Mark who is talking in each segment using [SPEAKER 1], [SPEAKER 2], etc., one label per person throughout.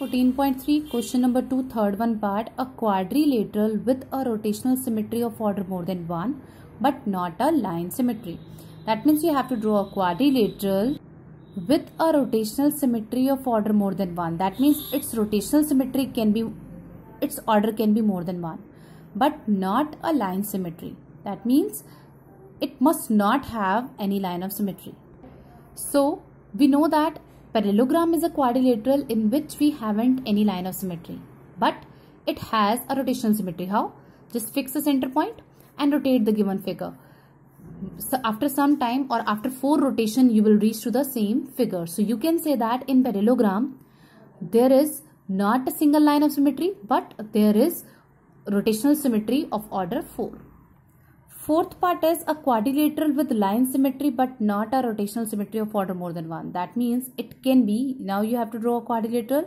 [SPEAKER 1] 14.3 question number 2 third one part a quadrilateral with a rotational symmetry of order more than 1 but not a line symmetry that means you have to draw a quadrilateral with a rotational symmetry of order more than 1 that means its rotational symmetry can be its order can be more than 1 but not a line symmetry that means it must not have any line of symmetry so we know that Parallelogram is a quadrilateral in which we haven't any line of symmetry. But it has a rotational symmetry. How? Just fix a center point and rotate the given figure. So after some time or after four rotation, you will reach to the same figure. So you can say that in parallelogram, there is not a single line of symmetry, but there is rotational symmetry of order 4. Fourth part is a quadrilateral with line symmetry but not a rotational symmetry of order more than 1. That means it can be, now you have to draw a quadrilateral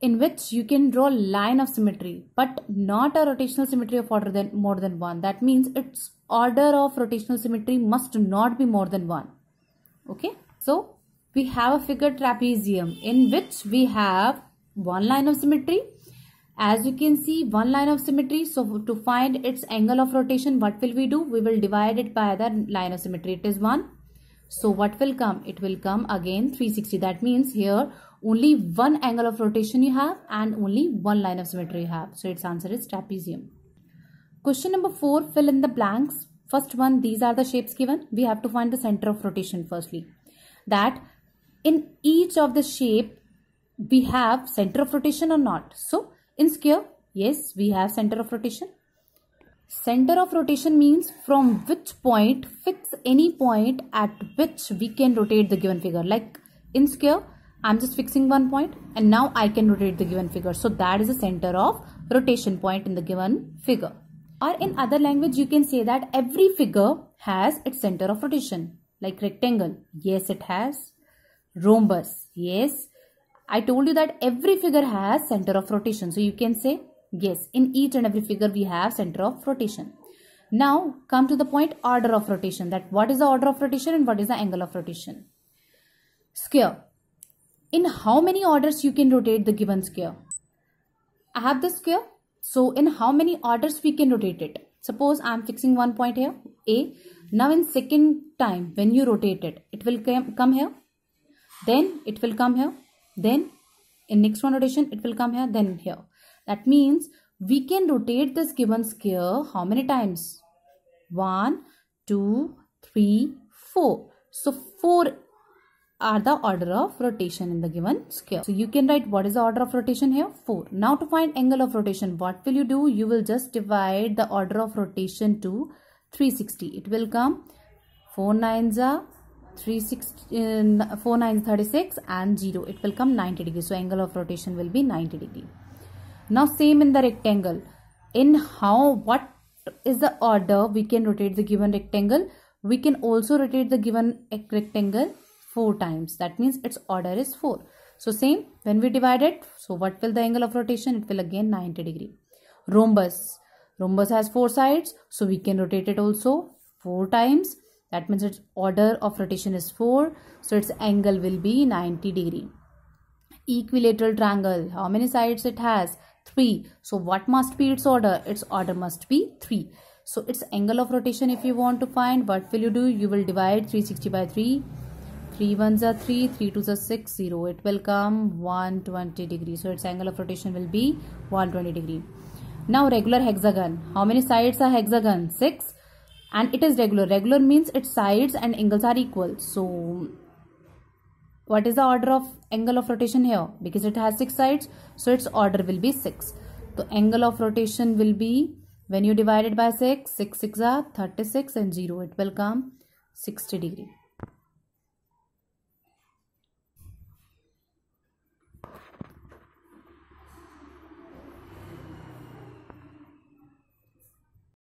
[SPEAKER 1] in which you can draw line of symmetry but not a rotational symmetry of order than more than 1. That means its order of rotational symmetry must not be more than 1. Okay. So we have a figure trapezium in which we have one line of symmetry as you can see, one line of symmetry. So to find its angle of rotation, what will we do? We will divide it by the line of symmetry. It is 1. So what will come? It will come again 360. That means here only one angle of rotation you have and only one line of symmetry you have. So its answer is trapezium. Question number 4. Fill in the blanks. First one, these are the shapes given. We have to find the center of rotation firstly. That in each of the shape, we have center of rotation or not. So in sphere, yes, we have center of rotation. Center of rotation means from which point, fix any point at which we can rotate the given figure. Like in sphere, I'm just fixing one point and now I can rotate the given figure. So that is the center of rotation point in the given figure. Or in other language, you can say that every figure has its center of rotation. Like rectangle, yes it has. Rhombus, yes I told you that every figure has center of rotation. So you can say, yes, in each and every figure we have center of rotation. Now come to the point order of rotation that what is the order of rotation and what is the angle of rotation. Square. In how many orders you can rotate the given square? I have this square. So in how many orders we can rotate it? Suppose I am fixing one point here A. Now in second time when you rotate it, it will come here. Then it will come here then in next one rotation it will come here then here that means we can rotate this given square how many times One, two, three, four. so 4 are the order of rotation in the given square. So you can write what is the order of rotation here? 4. Now to find angle of rotation, what will you do? You will just divide the order of rotation to 360. It will come four nines are 3 6 uh, 4 9 36 and 0 it will come 90 degree so angle of rotation will be 90 degree now same in the rectangle in how what is the order we can rotate the given rectangle we can also rotate the given rectangle four times that means its order is four so same when we divide it so what will the angle of rotation it will again 90 degree rhombus rhombus has four sides so we can rotate it also four times that means its order of rotation is 4 so its angle will be 90 degree equilateral triangle how many sides it has 3 so what must be its order its order must be 3 so its angle of rotation if you want to find what will you do you will divide 360 by 3 3 ones are 3 3 twos are 6 0 it will come 120 degree so its angle of rotation will be 120 degree now regular hexagon how many sides are hexagon 6 and it is regular regular means its sides and angles are equal so what is the order of angle of rotation here because it has six sides so its order will be six so angle of rotation will be when you divide it by 6 6 6 are 36 and 0 it will come 60 degree